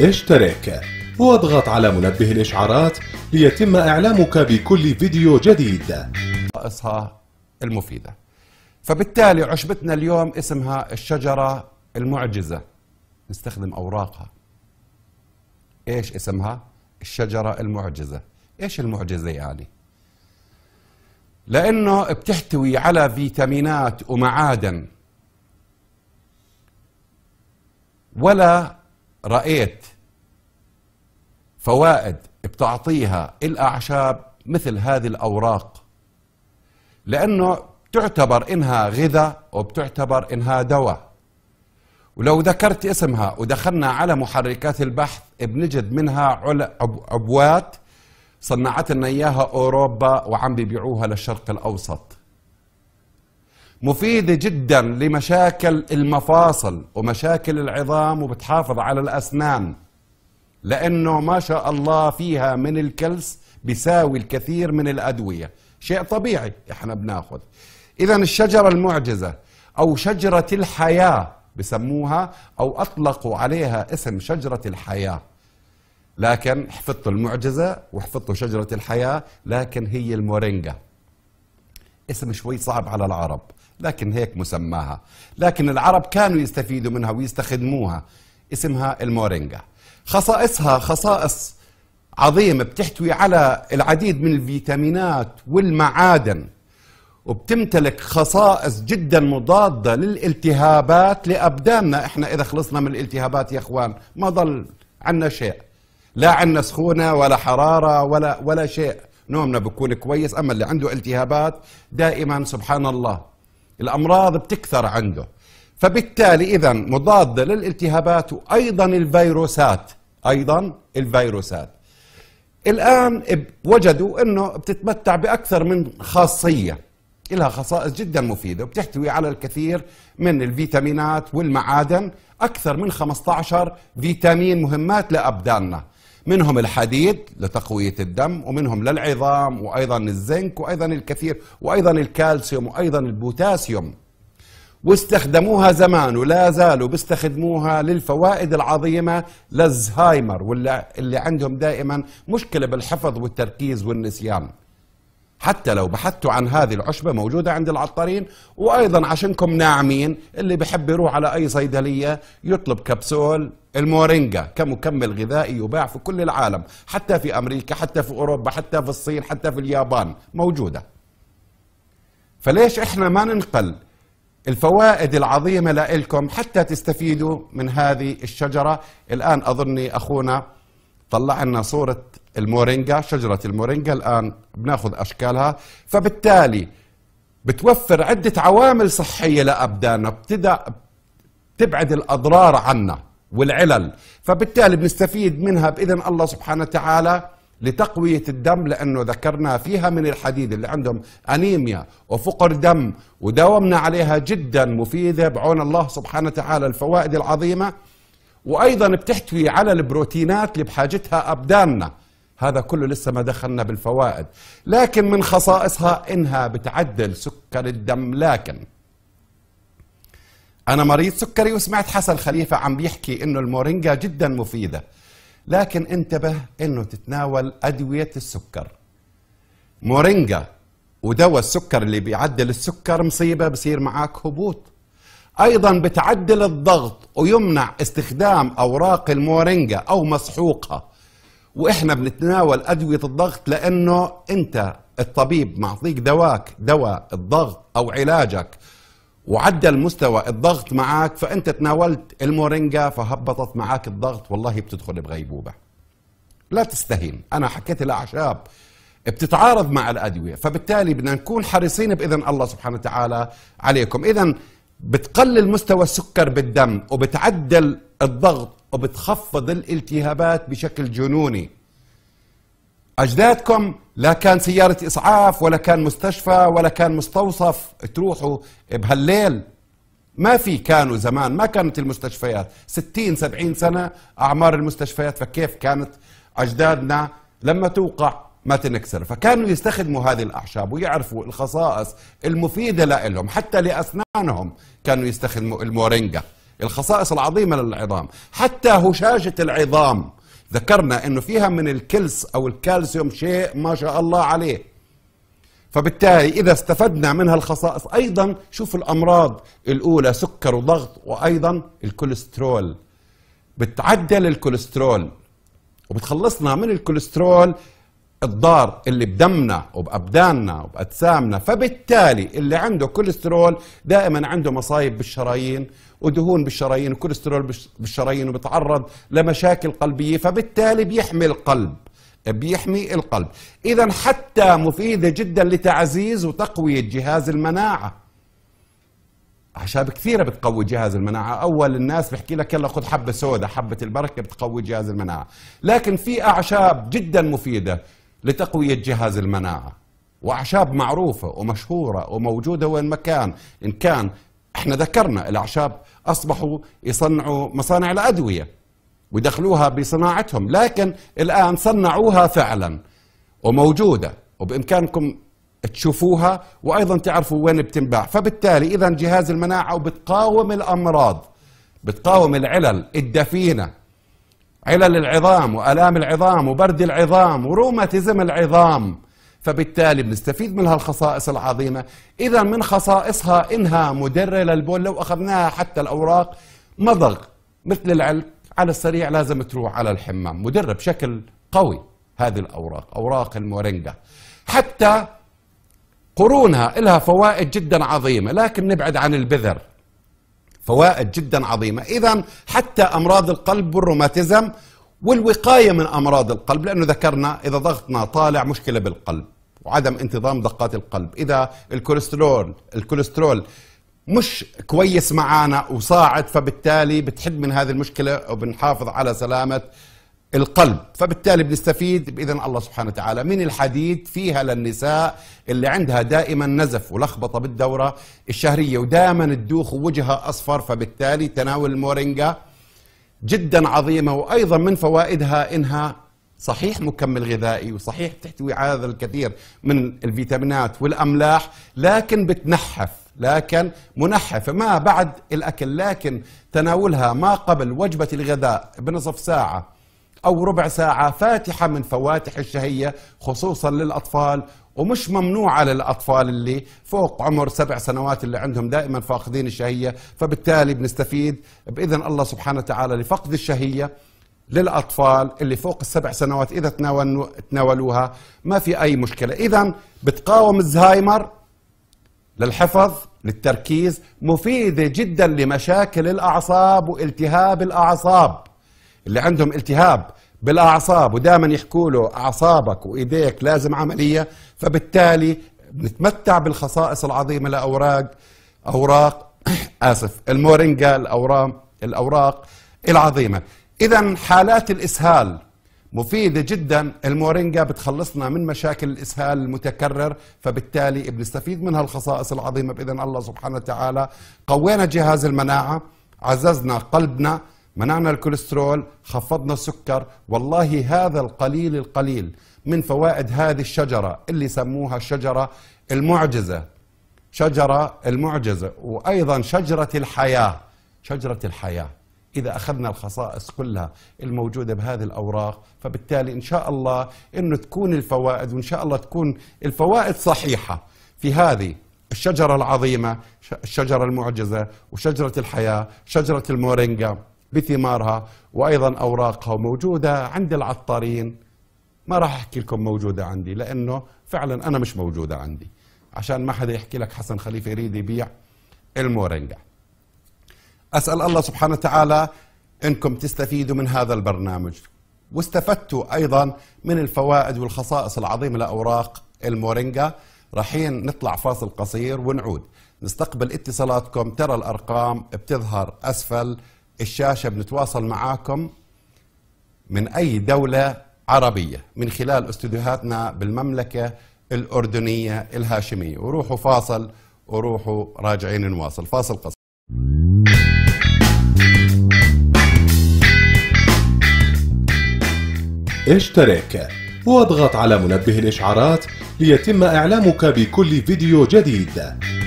اشترك واضغط على منبه الإشعارات ليتم إعلامك بكل فيديو جديد قصها المفيدة فبالتالي عشبتنا اليوم اسمها الشجرة المعجزة نستخدم أوراقها إيش اسمها؟ الشجرة المعجزة إيش المعجزة يعني؟ لأنه بتحتوي على فيتامينات ومعادن ولا رأيت فوائد بتعطيها الأعشاب مثل هذه الأوراق لأنه تعتبر إنها غذاء وبتعتبر إنها دواء ولو ذكرت اسمها ودخلنا على محركات البحث بنجد منها عبوات صنعت لنا اياها اوروبا وعم بيبيعوها للشرق الاوسط مفيدة جدا لمشاكل المفاصل ومشاكل العظام وبتحافظ على الأسنان لأنه ما شاء الله فيها من الكلس بيساوي الكثير من الأدوية شيء طبيعي إحنا بناخذ إذا الشجرة المعجزة أو شجرة الحياة بسموها أو أطلقوا عليها اسم شجرة الحياة لكن حفظتوا المعجزة وحفظتوا شجرة الحياة لكن هي المورينجا اسم شوي صعب على العرب لكن هيك مسماها لكن العرب كانوا يستفيدوا منها ويستخدموها اسمها المورينجا خصائصها خصائص عظيمة بتحتوي على العديد من الفيتامينات والمعادن وبتمتلك خصائص جدا مضادة للالتهابات لأبداننا احنا إذا خلصنا من الالتهابات يا إخوان ما ضل عنا شيء لا عنا سخونة ولا حرارة ولا, ولا شيء نومنا بكون كويس أما اللي عنده التهابات دائما سبحان الله الأمراض بتكثر عنده فبالتالي إذا مضادة للالتهابات وأيضا الفيروسات أيضا الفيروسات الآن وجدوا أنه بتتمتع بأكثر من خاصية لها خصائص جدا مفيدة وبتحتوي على الكثير من الفيتامينات والمعادن أكثر من 15 فيتامين مهمات لأبداننا منهم الحديد لتقوية الدم ومنهم للعظام وأيضا الزنك وأيضا الكثير وأيضا الكالسيوم وأيضا البوتاسيوم واستخدموها زمان ولا زالوا بيستخدموها للفوائد العظيمة للزهايمر واللي عندهم دائما مشكلة بالحفظ والتركيز والنسيان حتى لو بحثتوا عن هذه العشبة موجودة عند العطارين وأيضا عشانكم ناعمين اللي بحب يروح على أي صيدلية يطلب كبسول المورينجا كمكمل غذائي يباع في كل العالم حتى في أمريكا حتى في أوروبا حتى في الصين حتى في اليابان موجودة فليش إحنا ما ننقل الفوائد العظيمة لإلكم حتى تستفيدوا من هذه الشجرة الآن أظني أخونا طلع لنا صورة المورينجا شجرة المورينجا الآن بناخذ أشكالها فبالتالي بتوفر عدة عوامل صحية لأبداننا بتبدأ بتبعد الأضرار عنا والعلل فبالتالي بنستفيد منها بإذن الله سبحانه وتعالى لتقوية الدم لأنه ذكرنا فيها من الحديد اللي عندهم أنيميا وفقر دم وداومنا عليها جدا مفيدة بعون الله سبحانه وتعالى الفوائد العظيمة وأيضا بتحتوي على البروتينات اللي بحاجتها أبداننا هذا كله لسه ما دخلنا بالفوائد لكن من خصائصها إنها بتعدل سكر الدم لكن أنا مريض سكري وسمعت حسن خليفة عم بيحكي إنه المورينجا جدا مفيدة لكن انتبه إنه تتناول أدوية السكر مورينجا ودواء السكر اللي بيعدل السكر مصيبة بصير معك هبوط أيضا بتعدل الضغط ويمنع استخدام أوراق المورينجا أو مسحوقها واحنا بنتناول ادويه الضغط لانه انت الطبيب معطيك دواك دواء الضغط او علاجك وعدل مستوى الضغط معك فانت تناولت المورينجا فهبطت معك الضغط والله بتدخل بغيبوبه لا تستهين انا حكيت الاعشاب بتتعارض مع الادويه فبالتالي بدنا نكون حريصين باذن الله سبحانه وتعالى عليكم اذا بتقلل مستوى السكر بالدم وبتعدل الضغط وبتخفض الالتهابات بشكل جنوني أجدادكم لا كان سيارة إسعاف ولا كان مستشفى ولا كان مستوصف تروحوا بهالليل ما في كانوا زمان ما كانت المستشفيات ستين سبعين سنة أعمار المستشفيات فكيف كانت أجدادنا لما توقع ما تنكسر فكانوا يستخدموا هذه الأعشاب ويعرفوا الخصائص المفيدة لهم حتى لأسنانهم كانوا يستخدموا المورينجا الخصائص العظيمة للعظام حتى هشاشة العظام ذكرنا أنه فيها من الكلس أو الكالسيوم شيء ما شاء الله عليه فبالتالي إذا استفدنا من هالخصائص أيضا شوف الأمراض الأولى سكر وضغط وأيضا الكوليسترول بتعدل الكوليسترول وبتخلصنا من الكوليسترول الضار اللي بدمنا وبأبداننا وبأجسامنا فبالتالي اللي عنده كوليسترول دائما عنده مصايب بالشرايين ودهون بالشرايين وكوليسترول بالشرايين وبتعرض لمشاكل قلبية فبالتالي بيحمي القلب بيحمي القلب إذا حتى مفيدة جدا لتعزيز وتقوية جهاز المناعة عشان كثيره بتقوي جهاز المناعه اول الناس بحكي لك يلا خذ حبه سوداء حبه البركه بتقوي جهاز المناعه لكن في اعشاب جدا مفيده لتقوية جهاز المناعة وأعشاب معروفة ومشهورة وموجودة وين ما كان إن كان احنا ذكرنا الأعشاب أصبحوا يصنعوا مصانع الأدوية ويدخلوها بصناعتهم لكن الآن صنعوها فعلا وموجودة وبإمكانكم تشوفوها وأيضا تعرفوا وين بتنباع فبالتالي إذا جهاز المناعة وبتقاوم الأمراض بتقاوم العلل الدفينة علل العظام وآلام العظام وبرد العظام وروماتيزم العظام فبالتالي بنستفيد من هالخصائص العظيمة إذا من خصائصها إنها مدرة للبول لو أخذناها حتى الأوراق مضغ مثل العلك على السريع لازم تروح على الحمام مدرة بشكل قوي هذه الأوراق أوراق المورينجا حتى قرونها لها فوائد جدا عظيمة لكن نبعد عن البذر فوائد جدا عظيمة إذا حتى أمراض القلب والروماتيزم والوقاية من أمراض القلب لأنه ذكرنا إذا ضغطنا طالع مشكلة بالقلب وعدم انتظام دقات القلب إذا الكوليسترول الكوليسترول مش كويس معانا وصاعد فبالتالي بتحد من هذه المشكلة وبنحافظ على سلامة القلب فبالتالي بنستفيد بإذن الله سبحانه وتعالى من الحديد فيها للنساء اللي عندها دائما نزف ولخبطة بالدورة الشهرية ودائما الدوخ ووجهها أصفر فبالتالي تناول المورينجا جدا عظيمة وأيضا من فوائدها إنها صحيح مكمل غذائي وصحيح تحتوي على هذا الكثير من الفيتامينات والأملاح لكن بتنحف لكن منحفة ما بعد الأكل لكن تناولها ما قبل وجبة الغذاء بنصف ساعة أو ربع ساعة فاتحة من فواتح الشهية خصوصا للأطفال ومش ممنوعة للأطفال اللي فوق عمر سبع سنوات اللي عندهم دائما فاقدين الشهية فبالتالي بنستفيد بإذن الله سبحانه وتعالى لفقد الشهية للأطفال اللي فوق السبع سنوات إذا تناولوها ما في أي مشكلة إذا بتقاوم الزهايمر للحفظ للتركيز مفيدة جدا لمشاكل الأعصاب والتهاب الأعصاب اللي عندهم التهاب بالاعصاب ودائما يحكوا له اعصابك وايديك لازم عمليه فبالتالي بنتمتع بالخصائص العظيمه لاوراق اوراق اسف المورينجا الاورام الاوراق العظيمه اذا حالات الاسهال مفيده جدا المورينجا بتخلصنا من مشاكل الاسهال المتكرر فبالتالي بنستفيد من هالخصائص العظيمه باذن الله سبحانه وتعالى قوينا جهاز المناعه عززنا قلبنا منعنا الكوليسترول خفضنا السكر والله هذا القليل القليل من فوائد هذه الشجرة اللي سموها الشجرة المعجزة شجرة المعجزة وأيضا شجرة الحياة شجرة الحياة إذا أخذنا الخصائص كلها الموجودة بهذه الأوراق فبالتالي إن شاء الله أنه تكون الفوائد وإن شاء الله تكون الفوائد صحيحة في هذه الشجرة العظيمة الشجرة المعجزة وشجرة الحياة شجرة المورينجا بثمارها وايضا اوراقها موجوده عند العطارين ما راح احكي لكم موجوده عندي لانه فعلا انا مش موجوده عندي عشان ما حدا يحكي لك حسن خليفه يريد يبيع المورينجا اسال الله سبحانه وتعالى انكم تستفيدوا من هذا البرنامج واستفدتوا ايضا من الفوائد والخصائص العظيمه لاوراق المورينجا رايحين نطلع فاصل قصير ونعود نستقبل اتصالاتكم ترى الارقام بتظهر اسفل الشاشة بنتواصل معاكم من أي دولة عربية من خلال استوديوهاتنا بالمملكة الأردنية الهاشمية وروحوا فاصل وروحوا راجعين نواصل فاصل قصير اشترك واضغط على منبه الإشعارات ليتم إعلامك بكل فيديو جديد